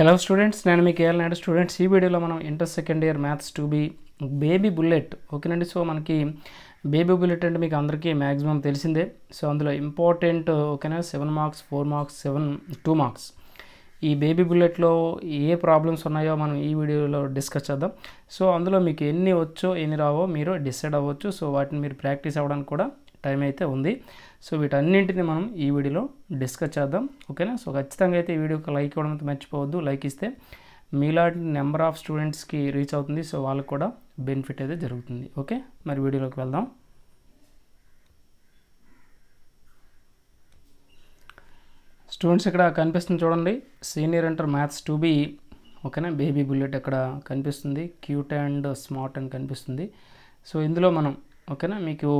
hello students నేను మీకు ఏళ్ళ నాయుడు స్టూడెంట్స్ ఈ వీడియోలో మనం inter second year maths two B baby bullet ఓకేనండి సో మనకి బేబీ బుల్లెట్ అంటే మీకు అందరికీ మ్యాక్సిమం తెలిసిందే సో అందులో ఇంపార్టెంట్ ఓకేనా seven marks four marks seven two marks ఈ బేబీ బుల్లెట్లో ఏ ప్రాబ్లమ్స్ ఉన్నాయో మనం ఈ వీడియోలో డిస్కస్ చేద్దాం సో అందులో మీకు ఎన్ని వచ్చో ఎన్ని రావో మీరు డిసైడ్ అవ్వచ్చు సో వాటిని మీరు ప్రాక్టీస్ అవ్వడానికి కూడా టైం అయితే ఉంది సో వీటన్నింటిని మనం ఈ వీడియోలో డిస్కస్ చేద్దాం ఓకేనా సో ఖచ్చితంగా అయితే ఈ వీడియోకి లైక్ ఇవ్వడం అంతా మర్చిపోవద్దు లైక్ ఇస్తే మీలాంటి నెంబర్ ఆఫ్ స్టూడెంట్స్కి రీచ్ అవుతుంది సో వాళ్ళకి కూడా బెనిఫిట్ అయితే జరుగుతుంది ఓకే మరి వీడియోలోకి వెళ్దాం స్టూడెంట్స్ ఇక్కడ కనిపిస్తుంది చూడండి senior inter maths two B ఓకేనా బేబీ బుల్లెట్ ఇక్కడ కనిపిస్తుంది క్యూట్ అండ్ స్మార్ట్ అని కనిపిస్తుంది సో ఇందులో మనం ఓకేనా మీకు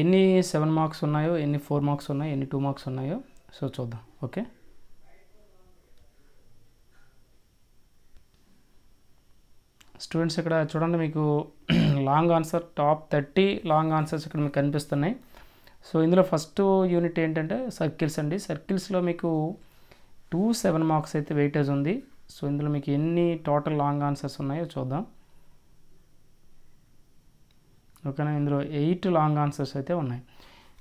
ఎన్ని సెవెన్ మార్క్స్ ఉన్నాయో ఎన్ని ఫోర్ మార్క్స్ ఉన్నాయో ఎన్ని టూ మార్క్స్ ఉన్నాయో సో చూద్దాం ఓకే స్టూడెంట్స్ ఇక్కడ చూడండి మీకు long answer top thirty long answers ఇక్కడ మీకు కనిపిస్తున్నాయి సో ఇందులో ఫస్ట్ యూనిట్ ఏంటంటే సర్కిల్స్ అండి సర్కిల్స్లో మీకు టూ సెవెన్ మార్క్స్ అయితే వెయిటేజ్ ఉంది సో ఇందులో మీకు ఎన్ని టోటల్ లాంగ్ ఆన్సర్స్ ఉన్నాయో చూద్దాం ఓకేనా ఇందులో ఎయిట్ లాంగ్ ఆన్సర్స్ అయితే ఉన్నాయి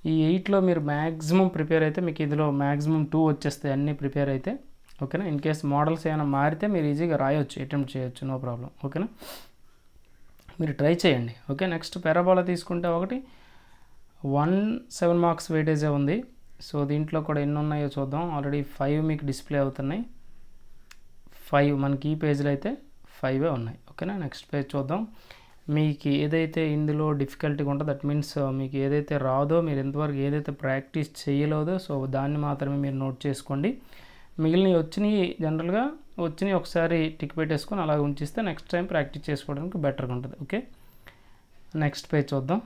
ఈ ఎయిట్లో మీరు మ్యాక్సిమం ప్రిపేర్ అయితే మీకు ఇందులో మ్యాక్సిమం టూ వచ్చేస్తాయి అన్నీ ప్రిపేర్ అయితే ఓకేనా ఇన్ కేస్ మోడల్స్ ఏమైనా మారితే మీరు ఈజీగా రాయొచ్చు అటెంప్ట్ చేయొచ్చు నో ప్రాబ్లం ఓకేనా మీరు ట్రై చేయండి ఓకే నెక్స్ట్ పెరాబోలా తీసుకుంటే ఒకటి వన్ సెవెన్ మార్క్స్ వెయిటేజే ఉంది సో దీంట్లో కూడా ఎన్ని ఉన్నాయో చూద్దాం ఆల్రెడీ ఫైవ్ మీకు డిస్ప్లే అవుతున్నాయి ఫైవ్ మనకి ఈ పేజ్లో అయితే ఫైవే ఉన్నాయి ఓకేనా నెక్స్ట్ పేజ్ చూద్దాం మీకు ఏదైతే ఇందులో డిఫికల్టీగా ఉంటుందో దట్ మీన్స్ uh, మీకు ఏదైతే రాదో మీరు ఎంతవరకు ఏదైతే ప్రాక్టీస్ చేయలేదో సో దాన్ని మాత్రమే మీరు నోట్ చేసుకోండి మిగిలినవి వచ్చినవి జనరల్గా వచ్చినవి ఒకసారి టిక్ పెట్టేసుకొని అలా ఉంచిస్తే నెక్స్ట్ టైం ప్రాక్టీస్ చేసుకోవడానికి బెటర్గా ఉంటుంది ఓకే నెక్స్ట్ పేజ్ చూద్దాం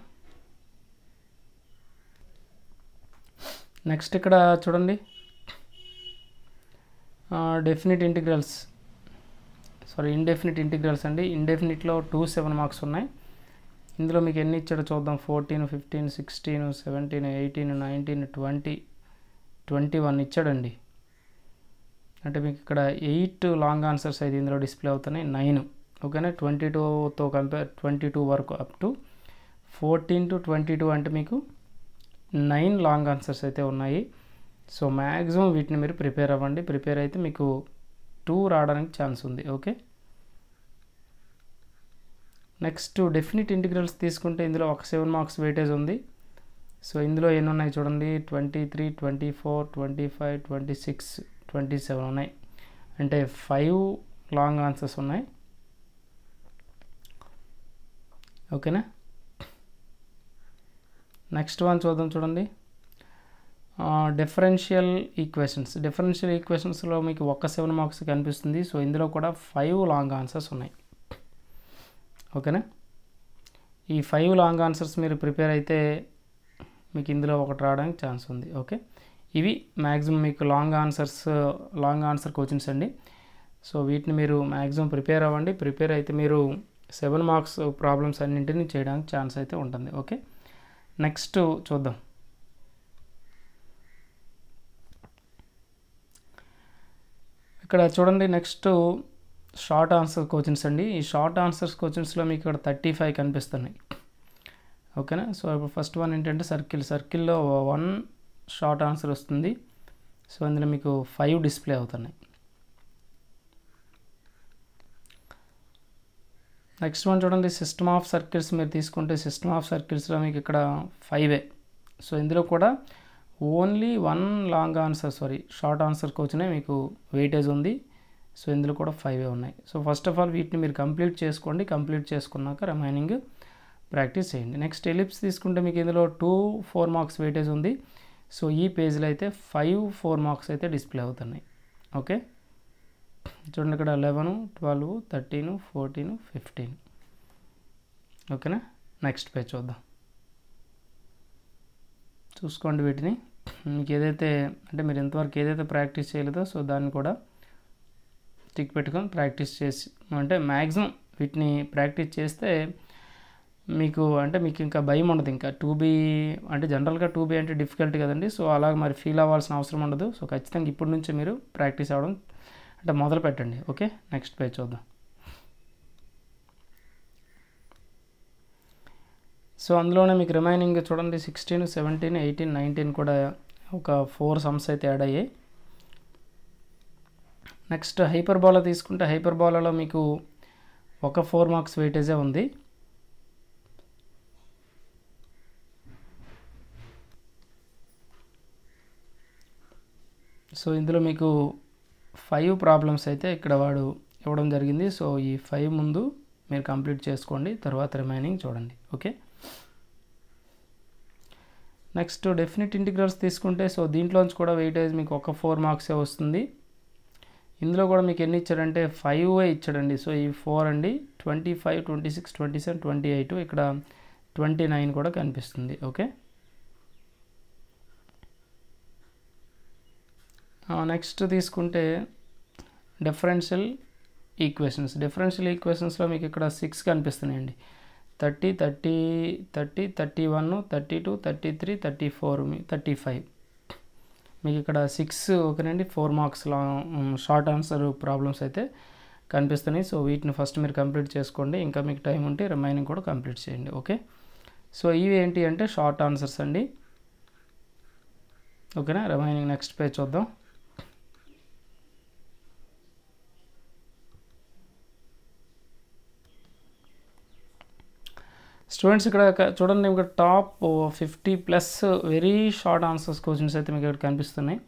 నెక్స్ట్ ఇక్కడ చూడండి definite uh, integrals sorry indefinite integrals అండి ఇండెఫినిట్లో టూ సెవెన్ మార్క్స్ ఉన్నాయి ఇందులో మీకు ఎన్ని ఇచ్చాడో చూద్దాం fourteen fifteen sixteen seventeen eighteen nineteen twenty twenty one ఇచ్చాడండి అంటే మీకు ఇక్కడ ఎయిట్ లాంగ్ ఆన్సర్స్ అయితే ఇందులో డిస్ప్లే అవుతున్నాయి నైన్ ఓకేనా ట్వంటీ టూతో కంపేర్ ట్వంటీ టూ వరకు up to fourteen to twenty two అంటే మీకు నైన్ లాంగ్ ఆన్సర్స్ అయితే ఉన్నాయి సో మ్యాక్సిమం వీటిని మీరు ప్రిపేర్ అవ్వండి ప్రిపేర్ అయితే మీకు టూ రావడానికి ఛాన్స్ ఉంది ఓకే నెక్స్ట్ డెఫినెట్ ఇంటిగ్రల్స్ తీసుకుంటే ఇందులో ఒక సెవెన్ మార్క్స్ వెయిటేజ్ ఉంది సో ఇందులో ఎన్ని ఉన్నాయి చూడండి twenty three twenty four twenty five twenty six twenty seven ఉన్నాయి అంటే ఫైవ్ లాంగ్ ఆన్సర్స్ ఉన్నాయి ఓకేనా నెక్స్ట్ వన్ చూద్దాం చూడండి డిఫరెన్షియల్ ఈక్వేషన్స్ డిఫరెన్షియల్ ఈక్వేషన్స్లో మీకు ఒక్క సెవెన్ మార్క్స్ కనిపిస్తుంది సో ఇందులో కూడా ఫైవ్ లాంగ్ ఆన్సర్స్ ఉన్నాయి ఓకేనా ఈ ఫైవ్ లాంగ్ ఆన్సర్స్ మీరు ప్రిపేర్ అయితే మీకు ఇందులో ఒకటి రావడానికి ఛాన్స్ ఉంది ఓకే ఇవి మ్యాక్సిమం మీకు long answers long answer coachings అండి సో వీటిని మీరు మ్యాక్సిమం ప్రిపేర్ అవ్వండి ప్రిపేర్ అయితే మీరు సెవెన్ మార్క్స్ ప్రాబ్లమ్స్ అన్నింటినీ చేయడానికి ఛాన్స్ అయితే ఉంటుంది ఓకే నెక్స్ట్ చూద్దాం ఇక్కడ చూడండి నెక్స్ట్ షార్ట్ ఆన్సర్ కోచింగ్స్ అండి ఈ షార్ట్ ఆన్సర్స్ కోచింగ్స్లో మీకు ఇక్కడ థర్టీ ఫైవ్ కనిపిస్తున్నాయి ఓకేనా సో ఇప్పుడు ఫస్ట్ వన్ ఏంటంటే సర్కిల్ సర్కిల్లో వన్ షార్ట్ ఆన్సర్ వస్తుంది సో అందులో మీకు ఫైవ్ డిస్ప్లే అవుతున్నాయి నెక్స్ట్ వన్ చూడండి సిస్టమ్ ఆఫ్ సర్కిల్స్ మీరు తీసుకుంటే సిస్టమ్ ఆఫ్ సర్కిల్స్లో మీకు ఇక్కడ ఫైవే సో ఇందులో కూడా only one long answer sorry short ఆన్సర్కి వచ్చినా మీకు వెయిటేజ్ ఉంది సో ఇందులో కూడా ఫైవే ఉన్నాయి సో ఫస్ట్ ఆఫ్ ఆల్ వీటిని మీరు కంప్లీట్ చేసుకోండి కంప్లీట్ చేసుకున్నాక రిమైనింగ్ ప్రాక్టీస్ చేయండి నెక్స్ట్ ఎలిప్స్ తీసుకుంటే మీకు ఇందులో టూ ఫోర్ మార్క్స్ వెయిటేజ్ ఉంది సో ఈ పేజ్లో అయితే ఫైవ్ ఫోర్ మార్క్స్ అయితే డిస్ప్లే అవుతున్నాయి ఓకే చూడండి ఇక్కడ eleven twelve thirteen fourteen fifteen ఓకేనా నెక్స్ట్ పేజ్ చూద్దాం చూసుకోండి వీటిని మీకు ఏదైతే అంటే మీరు ఇంతవరకు ఏదైతే ప్రాక్టీస్ చేయలేదో సో దాన్ని కూడా టిక్ పెట్టుకొని ప్రాక్టీస్ చేసి అంటే మ్యాక్సిమం వీటిని ప్రాక్టీస్ చేస్తే మీకు అంటే మీకు ఇంకా భయం ఉండదు ఇంకా టూ బీ అంటే జనరల్గా టూ బీ అంటే డిఫికల్ట్ కదండి సో అలా మరి ఫీల్ అవ్వాల్సిన అవసరం ఉండదు సో ఖచ్చితంగా ఇప్పటి నుంచే మీరు ప్రాక్టీస్ అవ్వడం అంటే మొదలు పెట్టండి ఓకే నెక్స్ట్ పేజ్ చూద్దాం సో అందులోనే మీకు రిమైనింగ్ చూడండి సిక్స్టీన్ సెవెంటీన్ ఎయిటీన్ నైన్టీన్ కూడా ఒక ఫోర్ సమ్స్ అయితే యాడ్ అయ్యాయి నెక్స్ట్ హైపర్ హైపర్బాలా తీసుకుంటే హైపర్ బాలలో మీకు ఒక ఫోర్ మార్క్స్ వెయిటేజే ఉంది సో ఇందులో మీకు ఫైవ్ ప్రాబ్లమ్స్ అయితే ఇక్కడ వాడు ఇవ్వడం జరిగింది సో ఈ ఫైవ్ ముందు మీరు కంప్లీట్ చేసుకోండి తర్వాత రిమైనింగ్ చూడండి ఓకే నెక్స్ట్ డెఫినెట్ ఇంటిగ్రల్స్ తీసుకుంటే సో దీంట్లోంచి కూడా వెయిటేజ్ మీకు ఒక ఫోర్ మార్క్సే వస్తుంది ఇందులో కూడా మీకు ఎన్ని ఇచ్చాడంటే ఫైవ్ ఇచ్చాడండి సో ఈ ఫోర్ అండి twenty five twenty six twenty seven twenty eight ఇక్కడ ట్వంటీ నైన్ కూడా కనిపిస్తుంది ఓకే నెక్స్ట్ తీసుకుంటే డిఫరెన్షియల్ ఈక్వేషన్స్ డిఫరెన్షియల్ ఈక్వేషన్స్లో మీకు ఇక్కడ సిక్స్ కనిపిస్తున్నాయండి thirty thirty thirty thirty one thirty two thirty three thirty four thirty five మీకు ఇక్కడ సిక్స్ ఓకేనండి four marks short answer problems అయితే కనిపిస్తున్నాయి సో వీటిని ఫస్ట్ మీరు కంప్లీట్ చేసుకోండి ఇంకా మీకు టైం ఉంటే రిమైనింగ్ కూడా కంప్లీట్ చేయండి ఓకే సో ఇవి ఏంటి అంటే షార్ట్ ఆన్సర్స్ అండి ఓకేనా రిమైనింగ్ నెక్స్ట్ పేజ్ చూద్దాం స్టూడెంట్స్ ఇక్కడ చూడండి ఇక్కడ top fifty plus very short answers questions అయితే మీకు ఇక్కడ కనిపిస్తున్నాయి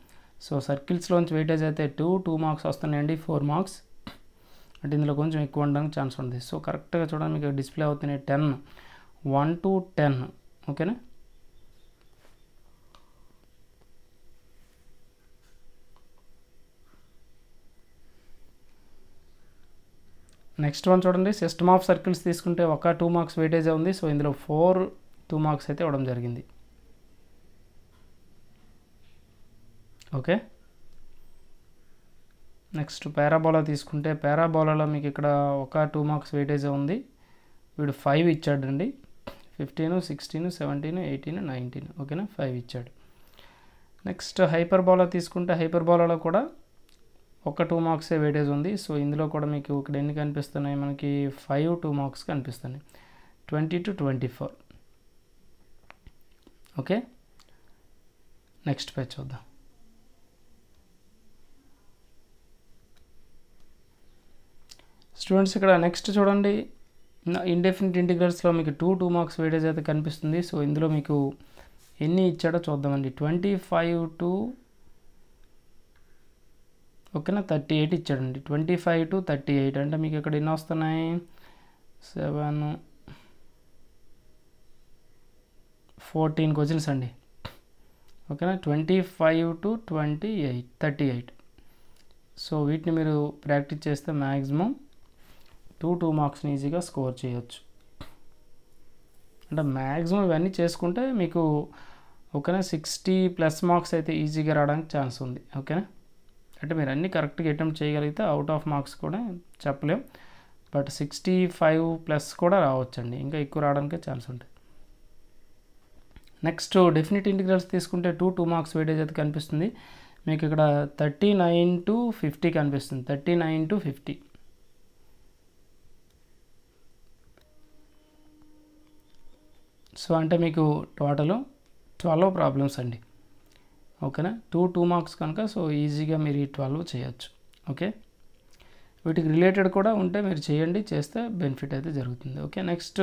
సో సర్కిల్స్లోంచి వెయిటేజ్ అయితే టూ టూ మార్క్స్ వస్తున్నాయండి ఫోర్ మార్క్స్ అంటే ఇందులో కొంచెం ఎక్కువ ఉండడానికి ఛాన్స్ ఉంది సో కరెక్ట్గా చూడండి మీకు డిస్ప్లే అవుతున్నాయి టెన్ వన్ టు టెన్ ఓకేనా నెక్స్ట్ వన్ చూడండి సిస్టమ్ ఆఫ్ సర్కిల్స్ తీసుకుంటే ఒక టూ మార్క్స్ వెయిటేజ్ ఉంది సో ఇందులో ఫోర్ టూ మార్క్స్ అయితే ఇవ్వడం జరిగింది ఓకే నెక్స్ట్ పారాబోలా తీసుకుంటే పారాబోలాలో మీకు ఇక్కడ ఒక టూ మార్క్స్ వెయిటేజ్ ఉంది వీడు ఫైవ్ ఇచ్చాడండి fifteen sixteen seventeen eighteen nineteen ఓకేనా ఫైవ్ ఇచ్చాడు నెక్స్ట్ హైపర్ బౌలర్ తీసుకుంటే హైపర్ బౌలర్లో కూడా ఒక టూ మార్క్సే వేటేజ్ ఉంది సో ఇందులో కూడా మీకు ఇక్కడ ఎన్ని కనిపిస్తున్నాయి మనకి ఫైవ్ టూ మార్క్స్ కనిపిస్తున్నాయి twenty to twenty four okay next page చూద్దాం స్టూడెంట్స్ ఇక్కడ నెక్స్ట్ చూడండి ఇండెఫినిట్ ఇంటిగ్రల్స్లో మీకు టూ టూ మార్క్స్ వేటేజ్ అయితే కనిపిస్తుంది సో ఇందులో మీకు ఎన్ని ఇచ్చాడో చూద్దామండి ట్వంటీ ఫైవ్ టు ఓకేనా థర్టీ ఎయిట్ ఇచ్చాడండి twenty five to thirty eight అంటే మీకు ఇక్కడ ఎన్ని వస్తున్నాయి సెవెన్ ఫోర్టీన్ క్వశ్చన్స్ అండి ఓకేనా twenty five to twenty eight thirty eight so వీటిని మీరు ప్రాక్టీస్ చేస్తే మ్యాక్సిమం టూ టూ మార్క్స్ని ఈజీగా స్కోర్ చేయొచ్చు అంటే మ్యాక్సిమం ఇవన్నీ చేసుకుంటే మీకు ఓకేనా సిక్స్టీ ప్లస్ మార్క్స్ అయితే ఈజీగా రావడానికి ఛాన్స్ ఉంది ఓకేనా అంటే మీరు అన్నీ కరెక్ట్గా అటెంప్ట్ చేయగలిగితే అవుట్ ఆఫ్ మార్క్స్ కూడా చెప్పలేం బట్ సిక్స్టీ ఫైవ్ ప్లస్ కూడా రావచ్చండి ఇంకా ఎక్కువ రావడానికే ఛాన్స్ ఉంటుంది నెక్స్ట్ డెఫినెట్ ఇంటిగ్రల్స్ తీసుకుంటే టూ టూ మార్క్స్ వెయిటేజ్ అయితే కనిపిస్తుంది మీకు ఇక్కడ థర్టీ నైన్ టు ఫిఫ్టీ కనిపిస్తుంది thirty nine to fifty so అంటే మీకు టోటల్ ట్వెల్వ్ ప్రాబ్లమ్స్ అండి ఓకేనా టూ టూ మార్క్స్ కనుక సో ఈజీగా మీరు ఈ ట్వెల్వ్ చేయొచ్చు ఓకే వీటికి రిలేటెడ్ కూడా ఉంటే మీరు చేయండి చేస్తే బెనిఫిట్ అయితే జరుగుతుంది ఓకే నెక్స్ట్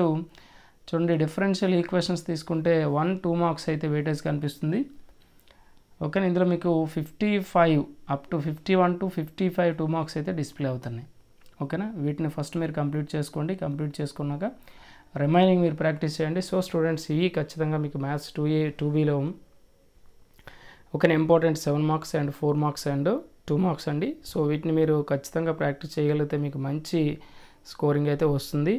చూడండి డిఫరెన్షియల్ ఈక్వేషన్స్ తీసుకుంటే వన్ టూ మార్క్స్ అయితే వెయిటేజ్ కనిపిస్తుంది ఓకే ఇందులో మీకు fifty five up to fifty one to fifty five two marks అయితే డిస్ప్లే అవుతున్నాయి ఓకేనా వీటిని ఫస్ట్ మీరు కంప్లీట్ చేసుకోండి కంప్లీట్ చేసుకున్నాక రిమైనింగ్ మీరు ప్రాక్టీస్ చేయండి సో స్టూడెంట్స్ ఇవి ఖచ్చితంగా మీకు మ్యాథ్స్ టూ ఏ టూ బీలో ఒక important seven marks and four marks and two marks అండి సో వీటిని మీరు ఖచ్చితంగా ప్రాక్టీస్ చేయగలిగితే మీకు మంచి స్కోరింగ్ అయితే వస్తుంది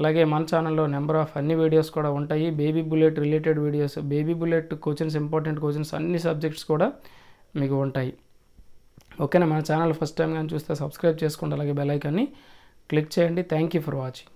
అలాగే మన ఛానల్లో నెంబర్ ఆఫ్ అన్ని వీడియోస్ కూడా ఉంటాయి baby bullet related videos baby bullet questions important questions అన్ని సబ్జెక్ట్స్ కూడా మీకు ఉంటాయి ఓకేనా మన ఛానల్ ఫస్ట్ టైం కానీ చూస్తే సబ్స్క్రైబ్ చేసుకోండి అలాగే బెల్ ఐకాన్ని క్లిక్ చేయండి థ్యాంక్ యూ ఫర్ వాచింగ్